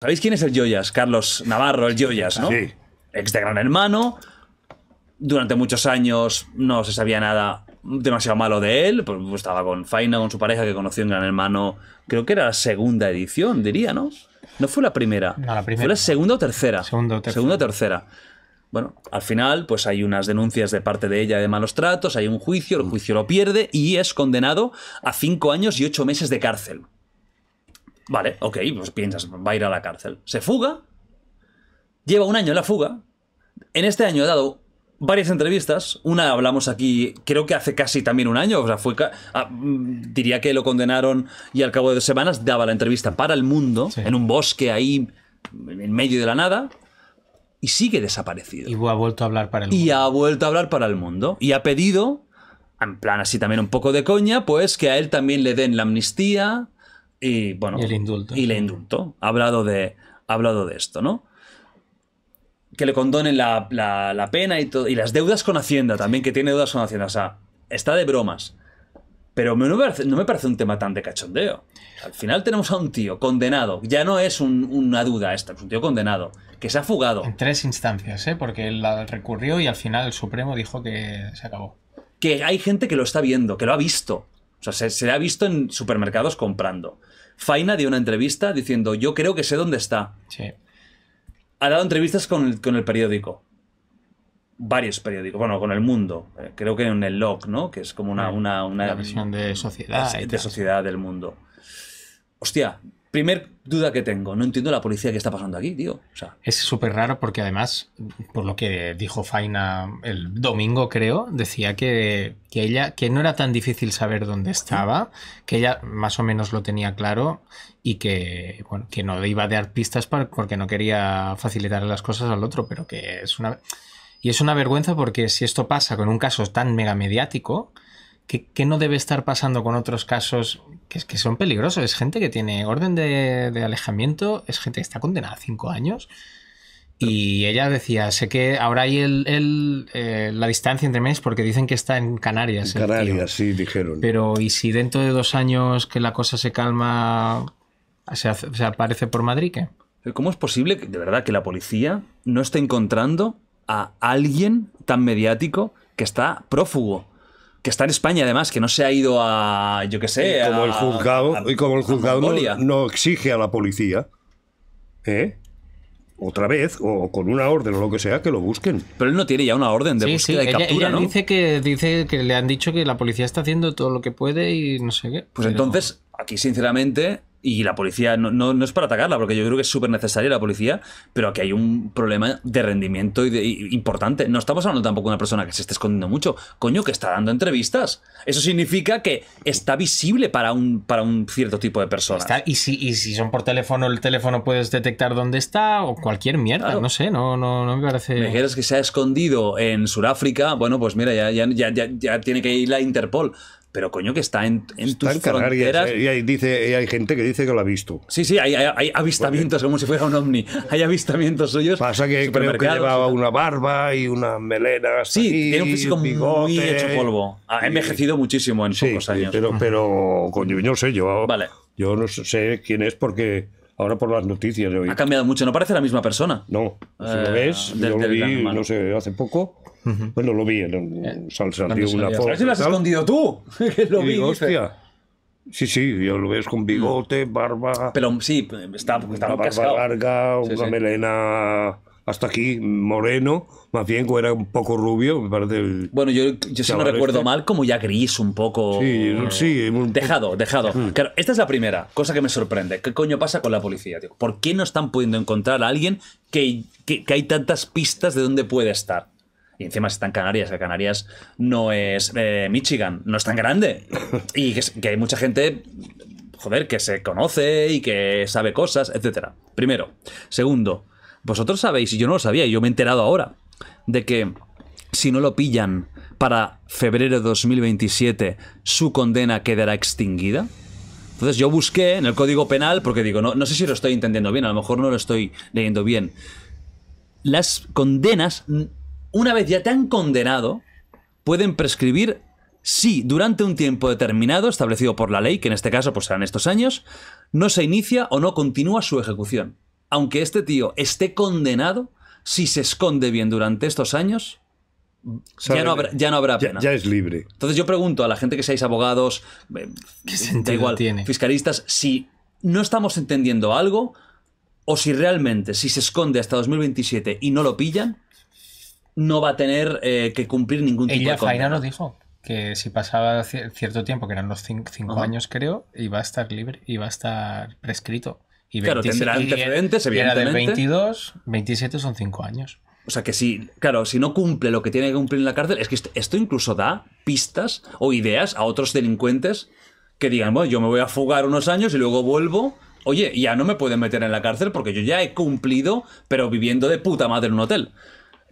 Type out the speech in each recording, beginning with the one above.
¿Sabéis quién es el Joyas? Carlos Navarro, el Joyas, ¿no? Sí. Ex de Gran Hermano. Durante muchos años no se sabía nada demasiado malo de él. Pues, pues, estaba con Faina, con su pareja que conoció en Gran Hermano. Creo que era la segunda edición, diría, ¿no? No fue la primera. No, la primera. Fue la segunda o tercera. Segunda o tercera. Segunda o tercera. Bueno, al final, pues hay unas denuncias de parte de ella de malos tratos, hay un juicio, el juicio lo pierde y es condenado a cinco años y ocho meses de cárcel. Vale, ok, pues piensas, va a ir a la cárcel. Se fuga, lleva un año en la fuga. En este año ha dado varias entrevistas. Una hablamos aquí, creo que hace casi también un año. O sea, fue. Ah, mm, diría que lo condenaron y al cabo de dos semanas daba la entrevista para el mundo, en un bosque ahí, en medio de la nada. Y sigue desaparecido. Y ha vuelto a hablar para el mundo. Y ha vuelto a hablar para el mundo. Y ha pedido, en plan así también un poco de coña, pues que a él también le den la amnistía y bueno. Y el indulto. Ha hablado de, ha hablado de esto, ¿no? Que le condone la, pena y, todo, y las deudas con Hacienda también, que tiene deudas con Hacienda. O sea, está de bromas. Pero no me, parece, no me parece un tema tan de cachondeo. Al final tenemos a un tío condenado. Ya no es una duda esta, es un tío condenado que se ha fugado. En tres instancias, ¿eh? porque él recurrió y al final el Supremo dijo que se acabó. Que hay gente que lo está viendo, que lo ha visto, o sea, se, le ha visto en supermercados comprando. Faina dio una entrevista diciendo, yo creo que sé dónde está. Sí. Ha dado entrevistas con el, periódico. Varios periódicos. Bueno, con El Mundo. Eh, creo que en el log, ¿no? Que es como una... una, visión de sociedad. De, de sociedad del mundo. Hostia, primer duda que tengo, no entiendo la policía que está pasando aquí, tío. es súper raro porque además, por lo que dijo Faina el domingo, creo, decía que, que, ella, que no era tan difícil saber dónde estaba, que ella más o menos lo tenía claro y que, bueno, que no iba a dar pistas porque no quería facilitar las cosas al otro, pero que es una... Y es una vergüenza porque si esto pasa con un caso tan mega mediático, que no debe estar pasando con otros casos que, son peligrosos? Es gente que tiene orden de, alejamiento, es gente que está condenada a cinco años. Y ella decía, sé que ahora hay eh, la distancia entre meses porque dicen que está en Canarias. En Canarias, sí, dijeron. Pero ¿y si dentro de dos años que la cosa se calma, se, aparece por Madrid? ¿qué? ¿Cómo es posible, que, de verdad, que la policía no esté encontrando a alguien tan mediático que está prófugo? que está en España además, que no se ha ido a, yo qué sé, como el juzgado, y como el juzgado no, exige a la policía, ¿eh? Otra vez, o con una orden o lo que sea, que lo busquen. Pero él no tiene ya una orden de búsqueda y captura, ¿no? Dice que, dice que le han dicho que la policía está haciendo todo lo que puede y no sé qué. Pues entonces, aquí sinceramente, y la policía no, es para atacarla, porque yo creo que es súper necesaria la policía, pero aquí hay un problema de rendimiento y importante. No estamos hablando tampoco de una persona que se esté escondiendo mucho, coño, que está dando entrevistas. Eso significa que está visible para un, para un cierto tipo de personas. y, si, si son por teléfono, el teléfono puedes detectar dónde está o cualquier mierda, no sé, no, no, me parece. Me dijeras que se ha escondido en Sudáfrica, bueno, pues mira, ya, ya, ya, ya tiene que ir la Interpol pero coño que está en, en tus fronteras. Eh, y hay, dice, hay gente que dice que lo ha visto. Sí, sí, hay, avistamientos, como si fuera un ovni. Hay avistamientos suyos. Pasa que creo que llevaba una barba y una melena Sí, tiene un físico muy hecho polvo. Ha envejecido muchísimo en pocos años. Pero, pero, coño, yo sé, yo, vale. yo no sé quién es porque Ahora por las noticias de hoy. Ha cambiado mucho, no parece la misma persona. No, si lo eh, ves, del, yo lo vi, no sé, hace poco. Bueno, lo vi en, eh, salió una foto. ¿Sabes si lo has escondido tú? que lo vi. hostia. Sí, sí, yo lo ves con mm. bigote, barba. Pero sí, está, está una barba larga, una melena hasta aquí moreno, más bien era un poco rubio, me parece. bueno, yo, si no este. recuerdo mal, como ya gris, un poco. Sí, eh, sí. Un... Dejado, dejado. Mm. Claro, esta es la primera cosa que me sorprende. ¿Qué coño pasa con la policía, tío? ¿Por qué no están pudiendo encontrar a alguien que, hay tantas pistas de dónde puede estar? Y encima están en Canarias, que Canarias no es eh, Michigan, no es tan grande. Y que, hay mucha gente joder, que se conoce y que sabe cosas, etcétera. Primero. Segundo, vosotros sabéis, y yo no lo sabía, y yo me he enterado ahora, de que si no lo pillan para febrero de 2027, su condena quedará extinguida. Entonces yo busqué en el Código Penal, porque digo, no, sé si lo estoy entendiendo bien, a lo mejor no lo estoy leyendo bien. Las condenas, una vez ya te han condenado, pueden prescribir si durante un tiempo determinado, establecido por la ley, que en este caso pues serán estos años, no se inicia o no continúa su ejecución aunque este tío esté condenado, si se esconde bien durante estos años, ya, no habrá, ya pena. Ya, es libre. Entonces yo pregunto a la gente que seáis abogados, eh, igual, fiscalistas, si no estamos entendiendo algo o si realmente, si se esconde hasta 2027 y no lo pillan, no va a tener eh, que cumplir ningún tipo de condena. nos dijo que si pasaba cierto tiempo, que eran los cinco, cinco años creo, iba a estar libre, iba a estar prescrito. Y claro, tendrá antecedentes, se viene Era 22, 27 son 5 años. O sea que si, claro, si no cumple lo que tiene que cumplir en la cárcel, es que esto incluso da pistas o ideas a otros delincuentes que digan, bueno, yo me voy a fugar unos años y luego vuelvo. Oye, ya no me pueden meter en la cárcel porque yo ya he cumplido, pero viviendo de puta madre en un hotel.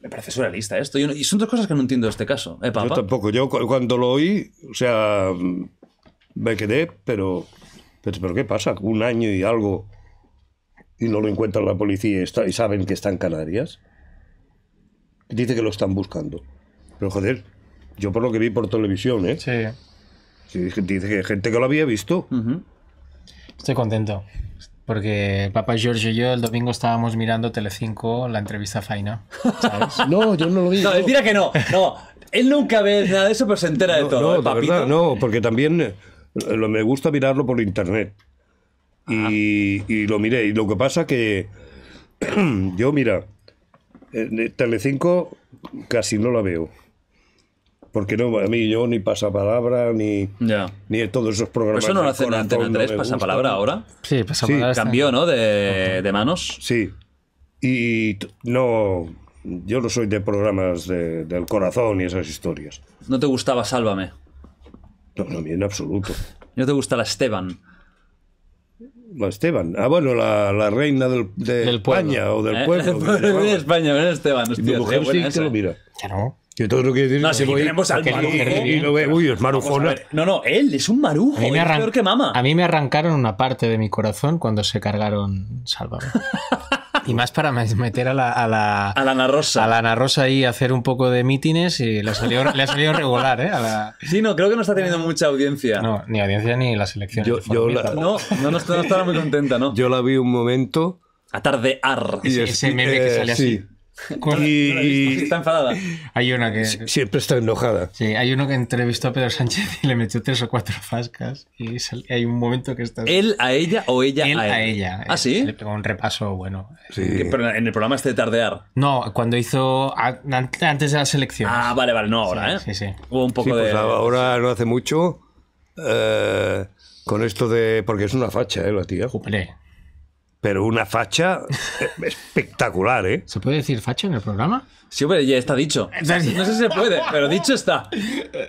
Me parece surrealista esto. y son dos cosas que no entiendo de este caso. ¿eh, yo tampoco. Yo cuando lo oí, o sea, me quedé, pero, pero ¿qué pasa? Un año y algo y no lo encuentra la policía y, saben que está en Canarias. Dice que lo están buscando. Pero joder, yo por lo que vi por televisión, ¿eh? Sí. Dice que gente que lo había visto. Estoy contento. Porque papá George y yo el domingo estábamos mirando Telecinco la entrevista Faina. no, yo no lo vi. No, que no. No, él nunca ve nada de eso, pero se entera de todo. No, ¿eh, Verdad, no, porque también eh, lo me gusta mirarlo por internet y, lo miré. Y lo que pasa que yo, mira, Telecinco casi no la veo. Porque no, a mí yo ni pasapalabra, ni, ni todos esos programas. ¿Eso no lo hace en Antena 3, ahora? Sí, pasapalabra. Cambió, ¿no? De, manos. Sí. Y no, yo no soy de programas del corazón y esas historias. ¿No te gustaba Sálvame? No, no, en absoluto. ¿No te gusta la Esteban? Esteban. Ah, bueno, la, la reina del, de España o del eh, pueblo. de España, Esteban. Hostia, tu mujer sí que lo mira. Yo todo lo que decir es si tenemos al marujo. ¿eh? uy, es marujona. No, no, él es un marujo. A es peor que mama. a mí me arrancaron una parte de mi corazón cuando se cargaron Salvador. Y más para meter a la, a la, a Ana Rosa. A la Ana Rosa ahí hacer un poco de mítines y le, ha salido regular, ¿eh? Sí, no, creo que no está teniendo mucha audiencia. No, ni audiencia ni la selección. No, no, no, muy contenta, ¿no? Yo la vi un momento. A tarde Ese, ese meme que eh, sale así. Y... Está enfadada. Hay una que. siempre está enojada. Sí, hay uno que entrevistó a Pedro Sánchez y le metió tres o cuatro fascas. Y hay un momento que está. ¿Él a ella o ella a él? a ella. Ah, sí. Le pegó un repaso bueno. en el programa este de tardear. No, cuando hizo. Antes de la selección Ah, vale, vale, no ahora, ¿eh? Sí, sí. Hubo un poco pues de. ahora no hace mucho. Eh, con esto de. Porque es una facha, ¿eh? La tía pero una facha eh, espectacular, ¿eh? ¿Se puede decir facha en el programa? Sí, hombre, ya está dicho. No sé si se puede, pero dicho está.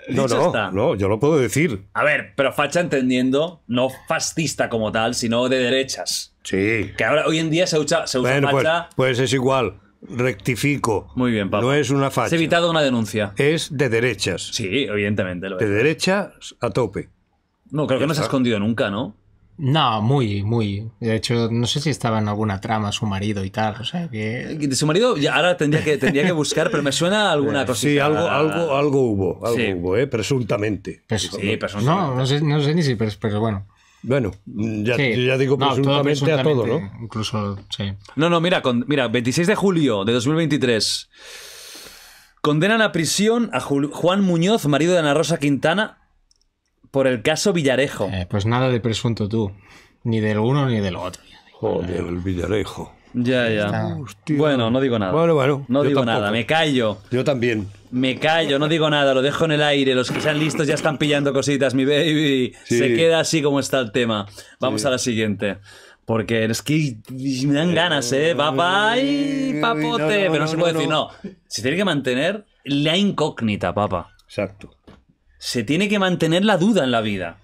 No, no, yo lo puedo decir. A ver, pero facha entendiendo, no fascista como tal, sino de derechas. Sí. Que ahora hoy en día se usa, pues, facha. Pues, es igual. Rectifico. Muy bien, Pablo. No es una facha. Se ha evitado una denuncia. Es de derechas. Sí, evidentemente De derechas a tope. No, creo que no se ha escondido nunca, ¿no? No, muy, muy. De hecho, no sé si estaba en alguna trama su marido y tal. O sea que. De su marido, ahora tendría que, tendría que buscar, pero me suena alguna cosa. Sí, algo, algo, algo hubo, algo hubo, ¿eh? presuntamente. sí, presuntamente. No, no sé, ni si, pero, bueno. Bueno, ya, ya digo presuntamente, a todo, ¿no? Incluso, sí. No, no, mira, mira, 26 de julio de 2023. Condenan a prisión a Juan Muñoz, marido de Ana Rosa Quintana, por el caso Villarejo. Eh, pues nada de presunto tú. Ni del uno ni del otro. Joder, el Villarejo. Ya, ya. Bueno, no digo nada. Bueno, bueno. No digo nada, me callo. Yo también. Me callo, no digo nada, lo dejo en el aire. Los que sean listos ya están pillando cositas, mi baby. Se queda así como está el tema. Vamos a la siguiente. Porque es que me dan ganas, ¿eh? eh papá y eh, papote. Pero no, se puede decir, no. Se tiene que mantener la incógnita, papá. Exacto se tiene que mantener la duda en la vida.